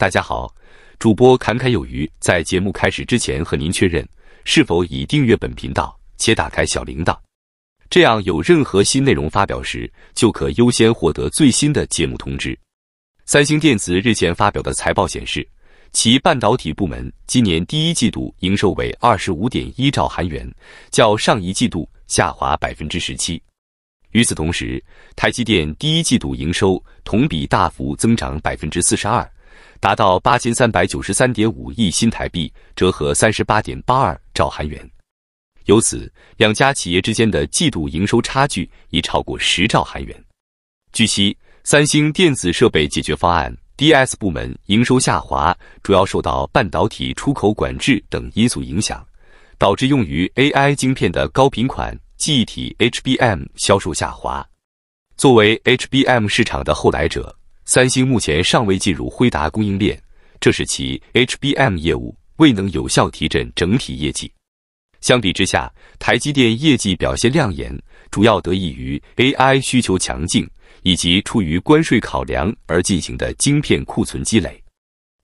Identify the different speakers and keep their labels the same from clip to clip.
Speaker 1: 大家好，主播侃侃有余。在节目开始之前，和您确认是否已订阅本频道且打开小铃铛，这样有任何新内容发表时，就可优先获得最新的节目通知。三星电子日前发表的财报显示，其半导体部门今年第一季度营收为二十五点一兆韩元，较上一季度下滑百分之十七。与此同时，台积电第一季度营收同比大幅增长百分之四十二。达到八千三百九十三点五亿新台币，折合三十八点八二兆韩元。由此，两家企业之间的季度营收差距已超过十兆韩元。据悉，三星电子设备解决方案 （DS） 部门营收下滑，主要受到半导体出口管制等因素影响，导致用于 AI 晶片的高频款记忆体 （HBM） 销售下滑。作为 HBM 市场的后来者。三星目前尚未进入辉达供应链，这使其 HBM 业务未能有效提振整体业绩。相比之下，台积电业绩表现亮眼，主要得益于 AI 需求强劲，以及出于关税考量而进行的晶片库存积累。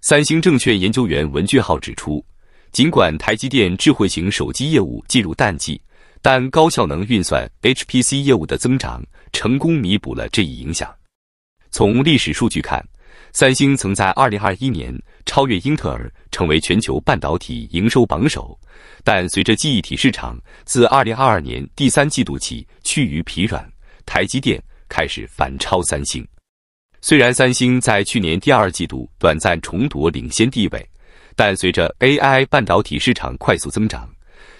Speaker 1: 三星证券研究员文俊浩指出，尽管台积电智慧型手机业务进入淡季，但高效能运算 HPC 业务的增长成功弥补了这一影响。从历史数据看，三星曾在2021年超越英特尔，成为全球半导体营收榜首。但随着记忆体市场自2022年第三季度起趋于疲软，台积电开始反超三星。虽然三星在去年第二季度短暂重夺领先地位，但随着 AI 半导体市场快速增长，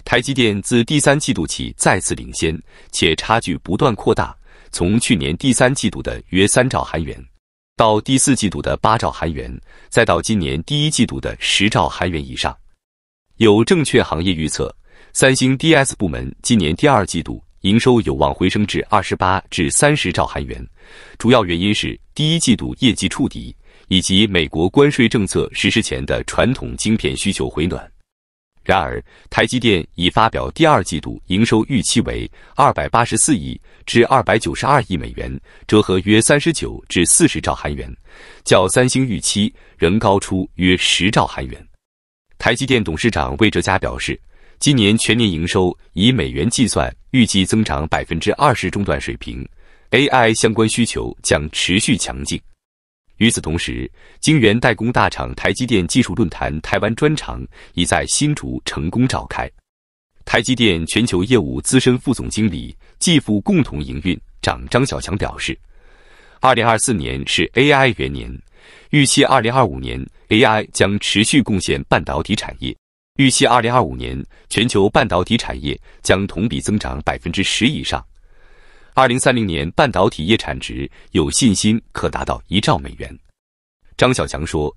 Speaker 1: 台积电自第三季度起再次领先，且差距不断扩大。从去年第三季度的约三兆韩元，到第四季度的八兆韩元，再到今年第一季度的十兆韩元以上，有证券行业预测，三星 DS 部门今年第二季度营收有望回升至二十八至三十兆韩元，主要原因是第一季度业绩触底，以及美国关税政策实施前的传统晶片需求回暖。然而，台积电已发表第二季度营收预期为二百八十四亿至二百九十二亿美元，折合约三十九至四十兆韩元，较三星预期仍高出约十兆韩元。台积电董事长魏哲嘉表示，今年全年营收以美元计算，预计增长百分之二十中段水平，AI 相关需求将持续强劲。与此同时，晶圆代工大厂台积电技术论坛台湾专场已在新竹成功召开。台积电全球业务资深副总经理、继父共同营运长张小强表示，二零二四年是 AI 元年，预期二零二五年 AI 将持续贡献半导体产业，预期二零二五年全球半导体产业将同比增长百分之十以上。二零三零年半导体业产值有信心可达到一兆美元，张小强说：“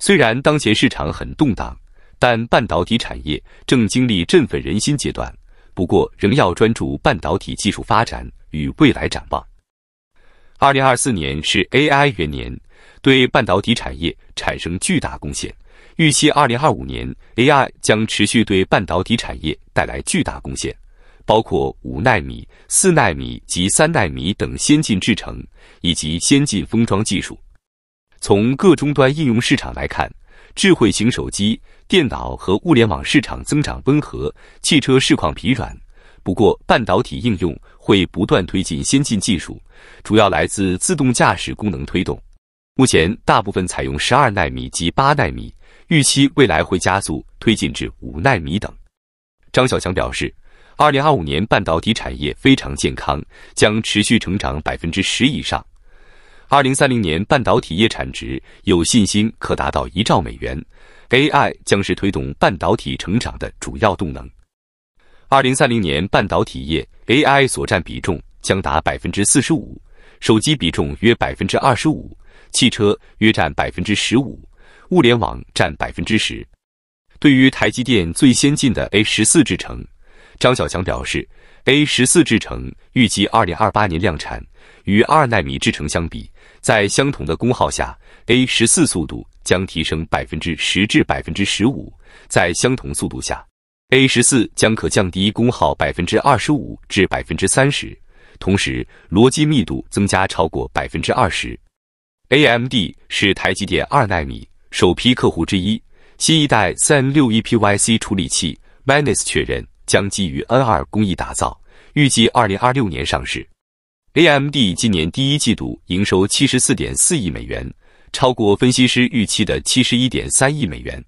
Speaker 1: 虽然当前市场很动荡，但半导体产业正经历振奋人心阶段。不过仍要专注半导体技术发展与未来展望。二零二四年是 AI 元年，对半导体产业产生巨大贡献。预期二零二五年 AI 将持续对半导体产业带来巨大贡献。”包括五纳米、四纳米及三纳米等先进制程，以及先进封装技术。从各终端应用市场来看，智慧型手机、电脑和物联网市场增长温和，汽车市况疲软。不过，半导体应用会不断推进先进技术，主要来自自动驾驶功能推动。目前大部分采用十二纳米及八纳米，预期未来会加速推进至五纳米等。张小强表示。二零二五年半导体产业非常健康，将持续成长百分之十以上。二零三零年半导体业产值有信心可达到一兆美元，AI 将是推动半导体成长的主要动能。二零三零年半导体业 AI 所占比重将达百分之四十五，手机比重约百分之二十五，汽车约占百分之十五，物联网占百分之十。对于台积电最先进的 A 十四制程。张小强表示，A 十四制程预计二零二八年量产。与二纳米制程相比，在相同的功耗下，A 十四速度将提升百分之十至百分之十五。在相同速度下，A 十四将可降低功耗百分之二十五至百分之三十，同时逻辑密度增加超过百分之二十。AMD 是台积电二纳米首批客户之一，新一代 Zen 六 EPYC 处理器 v a n e s 确认。将基于 N2 工艺打造，预计二零二六年上市。AMD 今年第一季度营收七十四点四亿美元，超过分析师预期的七十一点三亿美元。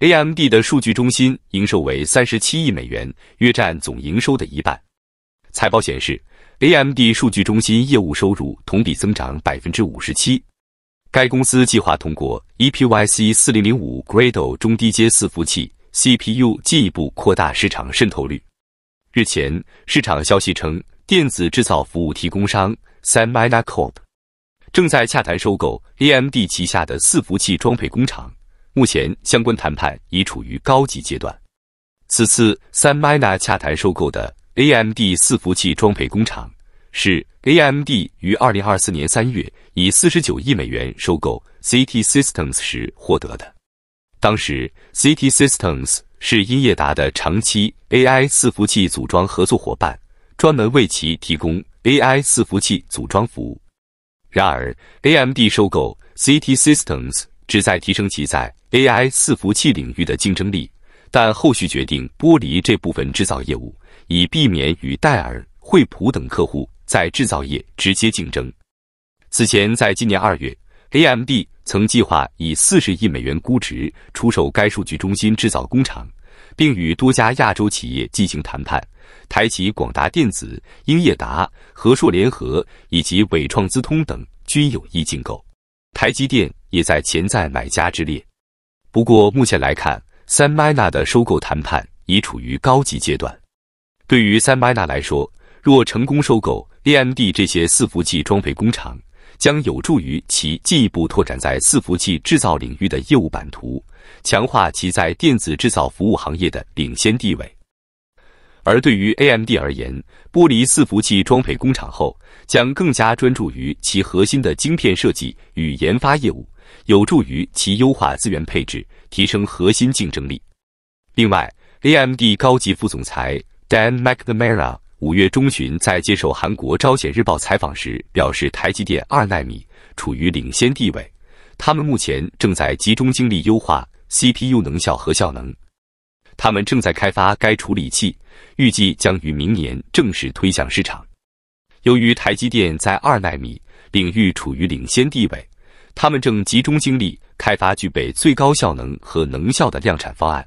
Speaker 1: AMD 的数据中心营收为三十七亿美元，约占总营收的一半。财报显示，AMD 数据中心业务收入同比增长百分之五十七。该公司计划通过 EPYC 四零零五 g r a d l e 中低阶伺服器。CPU 进一步扩大市场渗透率。日前，市场消息称，电子制造服务提供商 Semionacorp 正在洽谈收购 AMD 旗下的伺服器装配工厂，目前相关谈判已处于高级阶段。此次 s e m i n a 洽谈收购的 AMD 四服器装配工厂，是 AMD 于2024年3月以49亿美元收购 CT Systems 时获得的。当时，CT Systems 是英业达的长期 AI 伺服器组装合作伙伴，专门为其提供 AI 伺服器组装服务。然而，AMD 收购 CT Systems 旨在提升其在 AI 伺服器领域的竞争力，但后续决定剥离这部分制造业务，以避免与戴尔、惠普等客户在制造业直接竞争。此前，在今年二月，AMD。曾计划以四十亿美元估值出售该数据中心制造工厂，并与多家亚洲企业进行谈判，台企广达电子、英业达、和硕联合以及伟创资通等均有意竞购，台积电也在潜在买家之列。不过，目前来看，三麦纳的收购谈判已处于高级阶段。对于三麦纳来说，若成功收购 a m D 这些伺服器装配工厂，将有助于其进一步拓展在伺服器制造领域的业务版图，强化其在电子制造服务行业的领先地位。而对于 AMD 而言，剥离伺服器装配工厂后，将更加专注于其核心的晶片设计与研发业务，有助于其优化资源配置，提升核心竞争力。另外，AMD 高级副总裁 Dan m c n a m a r a 五月中旬，在接受韩国《朝鲜日报》采访时，表示台积电二纳米处于领先地位。他们目前正在集中精力优化 CPU 能效和效能。他们正在开发该处理器，预计将于明年正式推向市场。由于台积电在二纳米领域处于领先地位，他们正集中精力开发具备最高效能和能效的量产方案。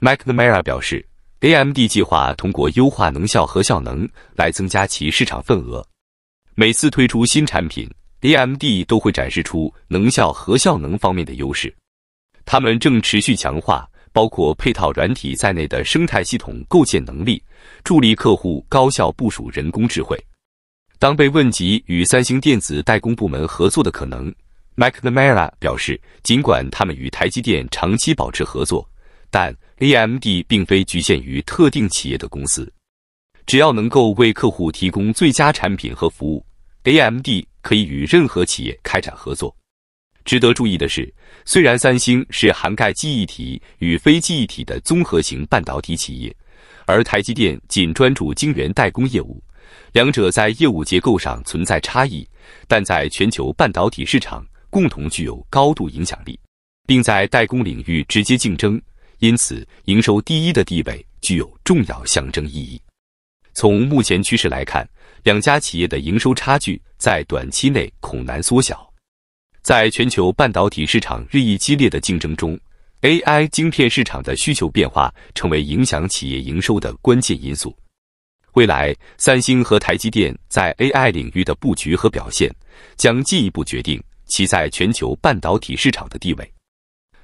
Speaker 1: m c n a m a r a 表示。AMD 计划通过优化能效和效能来增加其市场份额。每次推出新产品，AMD 都会展示出能效和效能方面的优势。他们正持续强化包括配套软体在内的生态系统构建能力，助力客户高效部署人工智慧。当被问及与三星电子代工部门合作的可能，McNamara 表示，尽管他们与台积电长期保持合作。但 AMD 并非局限于特定企业的公司，只要能够为客户提供最佳产品和服务，AMD 可以与任何企业开展合作。值得注意的是，虽然三星是涵盖记忆体与非记忆体的综合型半导体企业，而台积电仅专注晶圆代工业务，两者在业务结构上存在差异，但在全球半导体市场共同具有高度影响力，并在代工领域直接竞争。因此，营收第一的地位具有重要象征意义。从目前趋势来看，两家企业的营收差距在短期内恐难缩小。在全球半导体市场日益激烈的竞争中，AI 晶片市场的需求变化成为影响企业营收的关键因素。未来，三星和台积电在 AI 领域的布局和表现，将进一步决定其在全球半导体市场的地位。